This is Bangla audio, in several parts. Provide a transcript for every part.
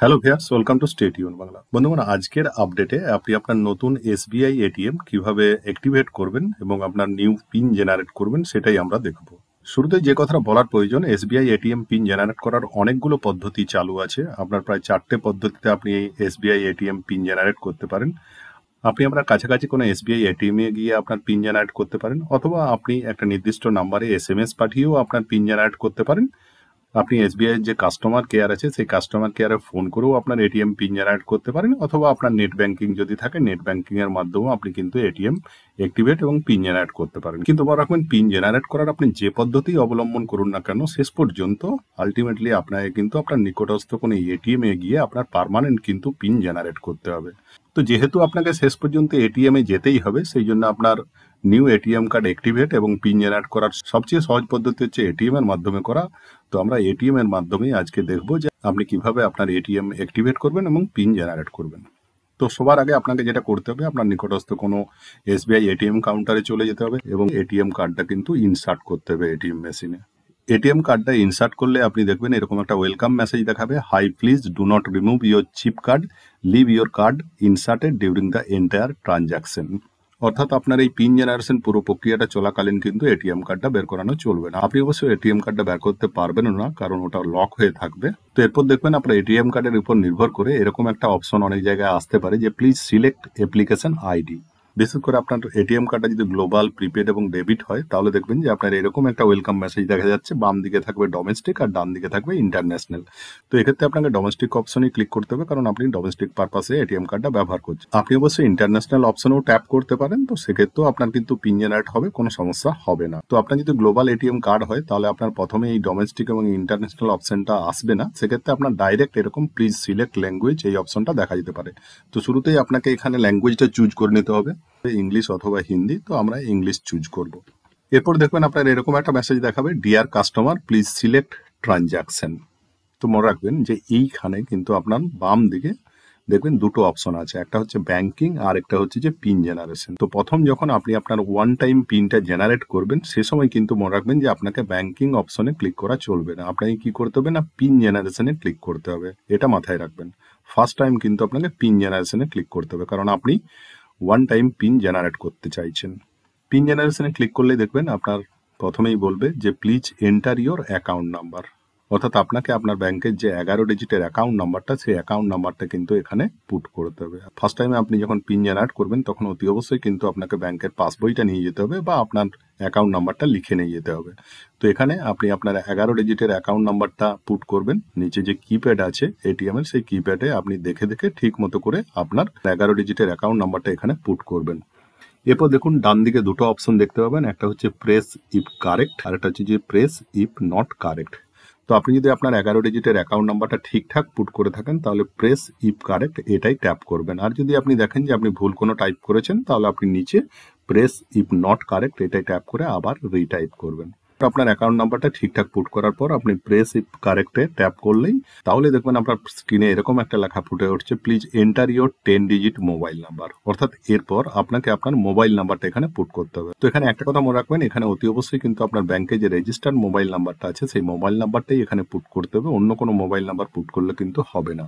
hello viewers welcome to state ইউন বাংলা বন্ধুগণ আজকের আপডেটে আপনি আপনার নতুন এসবিআই এটিএম কিভাবে অ্যাক্টিভেট করবেন এবং আপনার নিউ পিন জেনারেট করবেন সেটাই আমরা দেখব শুরুতে যে কথাটা বলার প্রয়োজন এসবিআই এটিএম পিন জেনারেট করার অনেকগুলো পদ্ধতি চালু আছে আপনার প্রায় চারটে পদ্ধতিতে আপনি এই এসবিআই এটিএম পিন জেনারেট করতে পারেন আপনি আপনার কাছাকাছি কোনো এসবিআই এটিএমে গিয়ে আপনার পিন জেনারেট করতে পারেন অথবা আপনি একটা নির্দিষ্ট নাম্বারে এস এম এস পাঠিয়েও আপনার পিন জেনারেট করতে পারেন আপনি এসবিআই যে কাস্টমার কেয়ার আছে সেই কাস্টমার কেয়ারে ফোন করেও আপনার এটিএম পিন জেনারেট করতে পারেন অথবা আপনার নেট ব্যাংকিং যদি থাকে নেট ব্যাংকিং এর মাধ্যমেও আপনি কিন্তু এটিএম অ্যাক্টিভেট এবং পিন জেনারেট করতে পারেন কিন্তু মনে রাখবেন পিন জেনারেট করার আপনি যে পদ্ধতি অবলম্বন করুন না কেন শেষ পর্যন্ত আলটিমেটলি আপনাকে কিন্তু আপনার নিকটস্থ কোনো এটিএমে গিয়ে আপনার পারমানেন্ট কিন্তু পিন জেনারেট করতে হবে তো যেহেতু আপনাকে শেষ পর্যন্ত এটিএম এ যেতেই হবে সেই জন্য আপনার নিউ এটিএম কার্ড অ্যাক্টিভেট এবং পিন জেনারেট করার সবচেয়ে সহজ পদ্ধতি হচ্ছে এটিএম এর মাধ্যমে করা তো আমরা এটিএম এর মাধ্যমে আজকে দেখব যে আপনি কিভাবে আপনার এটিএম অ্যাক্টিভেট করবেন এবং পিন জেনারেট করবেন তো সবার আগে আপনাকে যেটা করতে হবে আপনার নিকটস্থ কোনো এসবিআই এটিএম কাউন্টারে চলে যেতে হবে এবং এটিএম কার্ডটা কিন্তু ইনসার্ট করতে হবে এটিএম মেশিনে এটিএম কার্ডটা ইনসার্ট করলে আপনি দেখবেন এরকম একটা ওয়েলকাম মেসেজ দেখাবে hi please do not remove your chip card leave your card inserted during the entire transaction অর্থাৎ আপনার এই পিন জেনারেশন পুরো প্রক্রিয়াটা চলাকালীন কিন্তু এটিএম কার্ডটা বের করানো চলবে না আপনি অবশ্যই এটিএম কার্ডটা বের করতে পারবেন না কারণ ওটা লক হয়ে থাকবে তো এরপর দেখবেন আপনার এটিএম কার্ডের উপর নির্ভর করে এরকম একটা অপশন অনেক জায়গায় আসতে পারে যে প্লিজ সিলেক্ট অ্যাপ্লিকেশন আইডি বিশেষ করে আপনার এটিএম কার্ডটা যদি গ্লোবাল প্রিপেড এবং ডেবিট হয় তাহলে দেখবেন যে আপনার এরকম একটা ওয়েলকাম মেসেজ দেখা যাচ্ছে বাম দিকে থাকবে ডোমেস্টিক আর ডান দিকে থাকবে ইন্টারন্যাশনাল তো এক্ষেত্রে আপনাকে ডোমেস্টিক অপশনই ক্লিক করতে হবে কারণ আপনি ডোমেস্টিক পারপাসে এটিএম কার্ডটা ব্যবহার করছেন আপনি অবশ্যই ইন্টারন্যাশনাল অপশনও ট্যাপ করতে পারেন তো সেক্ষেত্রেও আপনার কিন্তু পিন জেনারেট হবে কোনো সমস্যা হবে না তো আপনার যদি গ্লোবাল এটিএম কার্ড হয় তাহলে আপনার প্রথমে এই ডোমেস্টিক এবং ইন্টারন্যাশনাল অপশনটা আসবে না সেক্ষেত্রে আপনার ডাইরেক্ট এরকম প্লিজ সিলেক্ট ল্যাঙ্গুয়েজ এই অপশনটা দেখা যেতে পারে তো শুরুতেই আপনাকে এখানে ল্যাঙ্গুয়েজটা চুজ করে নিতে হবে ইংলিশ অথবা হিন্দি তো আমরা ইংলিশ চুজ করব এরপর দেখবেন আপনার এরকম একটা মেসেজ দেখাবে dear customer please select transaction তো মনে রাখবেন যে এইখানে কিন্তু আপনার বাম দিকে দেখবেন দুটো অপশন আছে একটা হচ্ছে ব্যাংকিং আর একটা হচ্ছে যে পিন জেনারেশন তো প্রথম যখন আপনি আপনার ওয়ান টাইম পিনটা জেনারেট করবেন সে সময় কিন্তু মনে রাখবেন যে আপনাকে ব্যাংকিং অপশনে ক্লিক করা চলবে না আপনাকে কি করতে হবে না পিন জেনারেশনে ক্লিক করতে হবে এটা মাথায় রাখবেন ফার্স্ট টাইম কিন্তু আপনাকে পিন জেনারেশনে ক্লিক করতে হবে কারণ আপনি ওয়ান টাইম পিন জেনারেট করতে চাইছেন পিন জেনারেশনে ক্লিক করলে দেখবেন আপনার প্রথমেই বলবে যে please enter your account number অর্থাৎ আপনাকে আপনার ব্যাংকের যে এগারো ডিজিটের অ্যাকাউন্ট নাম্বারটা সেই অ্যাকাউন্ট নাম্বারটা কিন্তু এখানে পুট করতে হবে ফার্স্ট টাইমে আপনি যখন পিন জেনারেট করবেন তখন অতি অবশ্যই কিন্তু আপনাকে ব্যাংকের পাসবইটা নিয়ে যেতে হবে বা আপনার অ্যাকাউন্ট নাম্বারটা লিখে নিয়ে যেতে হবে তো এখানে আপনি আপনার এগারো ডিজিটের অ্যাকাউন্ট নাম্বারটা পুট করবেন নিচে যে কিপ্যাড আছে এটিএম এর সেই কিপ্যাডে আপনি দেখে দেখে ঠিক মতো করে আপনার এগারো ডিজিটের অ্যাকাউন্ট নাম্বারটা এখানে পুট করবেন এরপর দেখুন ডান দিকে দুটো অপশন দেখতে পাবেন একটা হচ্ছে প্রেস ইফ কারেক্ট আর একটা হচ্ছে যে প্রেস ইফ নট কারেক্ট তো আপনি যদি আপনার এগারো ডিজিটের অ্যাকাউন্ট নাম্বারটা ঠিকঠাক পুট করে থাকেন তাহলে প্রেস ইপ কারেক্ট এটাই ট্যাপ করবেন আর যদি আপনি দেখেন যে আপনি ভুল কোনো টাইপ করেছেন তাহলে আপনি নিচে প্রেস ইপ নট কারেক্ট এটাই ট্যাপ করে আবার রিটাইপ করবেন আপনার অ্যাকাউন্ট নাম্বারটা ঠিকঠাক পুট করার পর আপনি প্রেস ইপ কারেক্টে ট্যাপ করলেই তাহলে দেখবেন আপনার স্ক্রিনে এরকম একটা লেখা ফুটে উঠছে please enter your ten digit mobile number অর্থাৎ এরপর আপনাকে আপনার মোবাইল নাম্বারটা এখানে পুট করতে হবে তো এখানে একটা কথা মনে রাখবেন এখানে অতি অবশ্যই কিন্তু আপনার ব্যাংকে যে রেজিস্টার্ড মোবাইল নাম্বারটা আছে সেই মোবাইল নাম্বারটাই এখানে পুট করতে হবে অন্য কোনো মোবাইল নাম্বার পুট করলে কিন্তু হবে না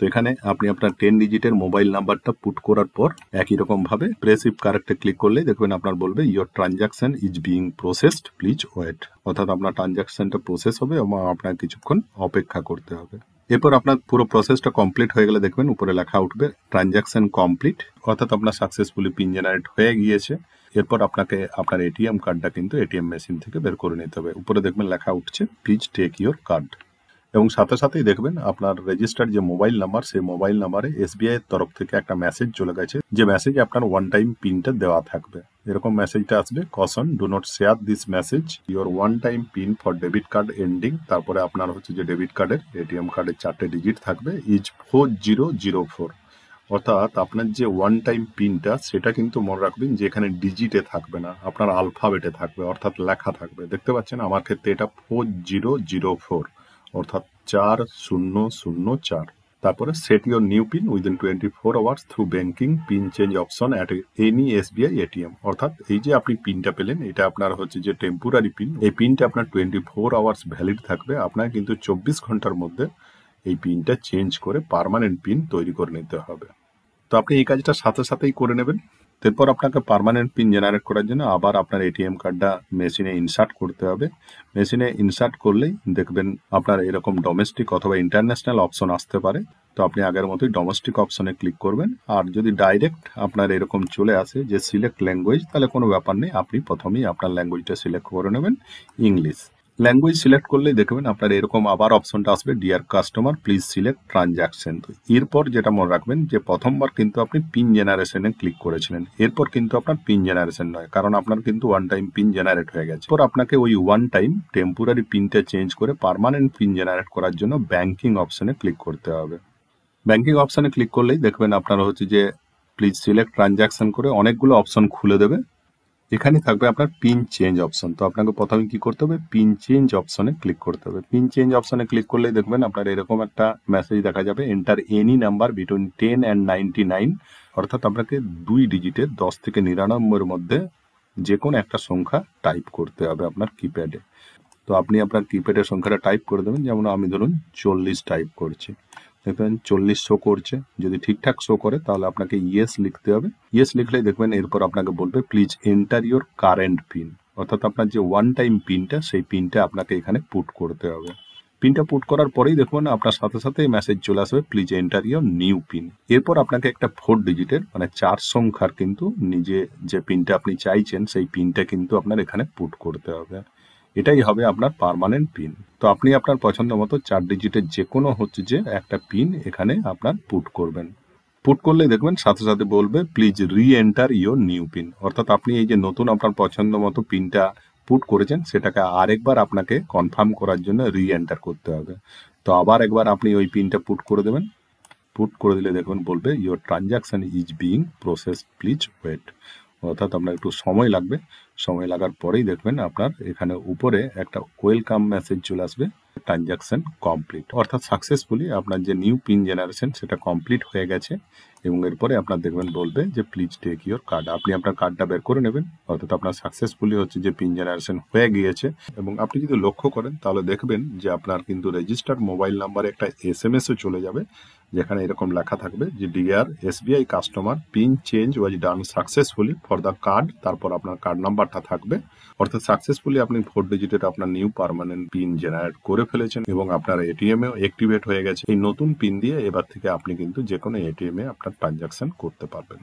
তো এখানে আপনি আপনার টেন ডিজিটের মোবাইল নাম্বারটা পুট করার পর একই রকমভাবে প্রেসিভ কারেক্টে ক্লিক করলে দেখবেন আপনার বলবে your transaction is being processed please wait অর্থাৎ আপনার ট্রানজাকশনটা প্রসেস হবে এবং আপনার কিছুক্ষণ অপেক্ষা করতে হবে এরপর আপনার পুরো প্রসেসটা কমপ্লিট হয়ে গেলে দেখবেন উপরে লেখা উঠবে ট্রানজাকশন কমপ্লিট অর্থাৎ আপনার সাকসেসফুলি পিন জেনারেট হয়ে গিয়েছে এরপর আপনাকে আপনার এটিএম কার্ডটা কিন্তু এটিএম মেশিন থেকে বের করে নিতে হবে উপরে দেখবেন লেখা উঠছে প্লিজ টেক ইউর কার্ড এবং সাথে সাথেই দেখবেন আপনার রেজিস্টার যে মোবাইল নাম্বার সেই মোবাইল নাম্বারে এসবিআই এর তরফ থেকে একটা মেসেজ চলে গেছে যে মেসেজ আপনার ওয়ান টাইম পিনটা দেওয়া থাকবে এরকম মেসেজটা আসবে caution do not share this message your one time PIN for debit card ending তারপরে আপনার হচ্ছে যে ডেবিট কার্ডের এটিএম কার্ডের চারটে ডিজিট থাকবে is four zero zero four অর্থাৎ আপনার যে ওয়ান টাইম পিনটা সেটা কিন্তু মনে রাখবেন যে এখানে ডিজিটে থাকবে না আপনার আলফাবেটে থাকবে অর্থাৎ লেখা থাকবে দেখতে পাচ্ছেন আমার ক্ষেত্রে এটা ফোর জিরো জিরো ফোর অর্থাৎ চার শূন্য শূন্য চার তারপরে set your new PIN within twenty four hours through banking PIN change option at any S B I ATM অর্থাৎ এই যে আপনি পিনটা পেলেন এটা আপনার হচ্ছে যে টেম্পোরারি পিন এই পিনটা আপনার টোয়েন্টি ফোর আওয়ার্স ভ্যালিড থাকবে আপনার কিন্তু চব্বিশ ঘন্টার মধ্যে এই পিনটা চেঞ্জ করে পারমানেন্ট পিন তৈরি করে নিতে হবে তো আপনি এই কাজটা সাথে সাথেই করে নেবেন এরপর আপনাকে পারমানেন্ট পিন জেনারেট করার জন্য আবার আপনার এটিএম কার্ডটা মেশিনে ইনসার্ট করতে হবে মেশিনে ইনসার্ট করলেই দেখবেন আপনার এরকম ডোমেস্টিক অথবা ইন্টারন্যাশনাল অপশন আসতে পারে তো আপনি আগের মতোই ডোমেস্টিক অপশনে ক্লিক করবেন আর যদি ডাইরেক্ট আপনার এরকম চলে আসে যে সিলেক্ট ল্যাঙ্গুয়েজ তাহলে কোনো ব্যাপার নেই আপনি প্রথমেই আপনার ল্যাঙ্গুয়েজটা সিলেক্ট করে নেবেন ইংলিশ ল্যাঙ্গুয়েজ সিলেক্ট করলেই দেখবেন আপনার এরকম আবার অপশনটা আসবে dear customer please select transaction তো এরপর যেটা মনে রাখবেন যে প্রথমবার কিন্তু আপনি পিন জেনারেশনে ক্লিক করেছিলেন এরপর কিন্তু আপনার পিন জেনারেশন নয় কারণ আপনার কিন্তু ওয়ান টাইম পিন জেনারেট হয়ে গেছে এরপর আপনাকে ওই ওয়ান টাইম টেম্পোরারি পিনটা চেঞ্জ করে পারমানেন্ট পিন জেনারেট করার জন্য ব্যাঙ্কিং অপশনে ক্লিক করতে হবে ব্যাঙ্কিং অপশনে ক্লিক করলেই দেখবেন আপনার হচ্ছে যে প্লিজ সিলেক্ট ট্রানজ্যাকশন করে অনেকগুলো অপশন খুলে দেবে এখানে থাকবে আপনার পিন চেঞ্জ অপশন তো আপনাকে প্রথমে কি করতে হবে পিন চেঞ্জ অপশনে ক্লিক করতে হবে পিন চেঞ্জ অপশনে ক্লিক করলে দেখবেন আপনার এরকম একটা মেসেজ দেখা যাবে enter any number between ten and ninety nine অর্থাৎ আপনাকে দুই ডিজিটে দশ থেকে নিরানব্বইয়ের মধ্যে যে কোনো একটা সংখ্যা টাইপ করতে হবে আপনার কিপ্যাডে তো আপনি আপনার কিপ্যাডের সংখ্যাটা টাইপ করে দেবেন যেমন আমি ধরুন চল্লিশ টাইপ করছি দেখবেন চল্লিশ শো করছে যদি ঠিকঠাক শো করে তাহলে আপনাকে ইয়েস লিখতে হবে ইয়েস লিখলেই দেখবেন এরপর আপনাকে বলবে please enter your current PIN অর্থাৎ আপনার যে ওয়ান টাইম পিনটা সেই পিনটা আপনাকে এখানে পুট করতে হবে পিনটা পুট করার পরেই দেখবেন আপনার সাথে সাথে মেসেজ চলে আসবে please enter your new PIN এরপর আপনাকে একটা ফোর ডিজিটের মানে চার সংখ্যার কিন্তু নিজে যে পিনটা আপনি চাইছেন সেই পিনটা কিন্তু আপনার এখানে পুট করতে হবে এটাই হবে আপনার পারমানেন্ট পিন তো আপনি আপনার পছন্দ মতো চার ডিজিটের যে কোনো হচ্ছে যে একটা পিন এখানে আপনার পুট করবেন পুট করলে দেখবেন সাথে সাথে বলবে প্লিজ রি এন্টার ইয়োর নিউ পিন অর্থাৎ আপনি এই যে নতুন আপনার পছন্দ মতো পিনটা পুট করেছেন সেটাকে আরেকবার আপনাকে কনফার্ম করার জন্য রি এন্টার করতে হবে তো আবার একবার আপনি ওই পিনটা পুট করে দেবেন পুট করে দিলে দেখবেন বলবে your transaction is being process please wait অর্থাৎ আপনার একটু সময় লাগবে সময় লাগার পরেই দেখবেন আপনার এখানে উপরে একটা ওয়েলকাম মেসেজ চলে আসবে ট্রানজাকশান কমপ্লিট অর্থাৎ সাকসেসফুলি আপনার যে নিউ পিন জেনারেশন সেটা কমপ্লিট হয়ে গেছে এবং এরপরে আপনার দেখবেন বলবে যে প্লিজ টেক ইউর কার্ড আপনি আপনার কার্ডটা বের করে নেবেন অর্থাৎ আপনার সাকসেসফুলি হচ্ছে যে পিন জেনারেশন হয়ে গিয়েছে এবং আপনি যদি লক্ষ্য করেন তাহলে দেখবেন যে আপনার কিন্তু রেজিস্টার্ড মোবাইল নাম্বারে একটা এস এম এসও চলে যাবে যেখানে এরকম লেখা থাকবে যে dear SBI customer PIN change was done successfully for the card তারপর আপনার কার্ড নাম্বারটা থাকবে অর্থাৎ সাকসেসফুলি আপনি ফোর ডিজিটের আপনার নিউ পারমানেন্ট পিন জেনারেট করে ফেলেছেন এবং আপনার এটিএম এও অ্যাক্টিভেট হয়ে গেছে এই নতুন পিন দিয়ে এবার থেকে আপনি কিন্তু যে কোনো এটিএম এ আপনার ট্রানজাকশন করতে পারবেন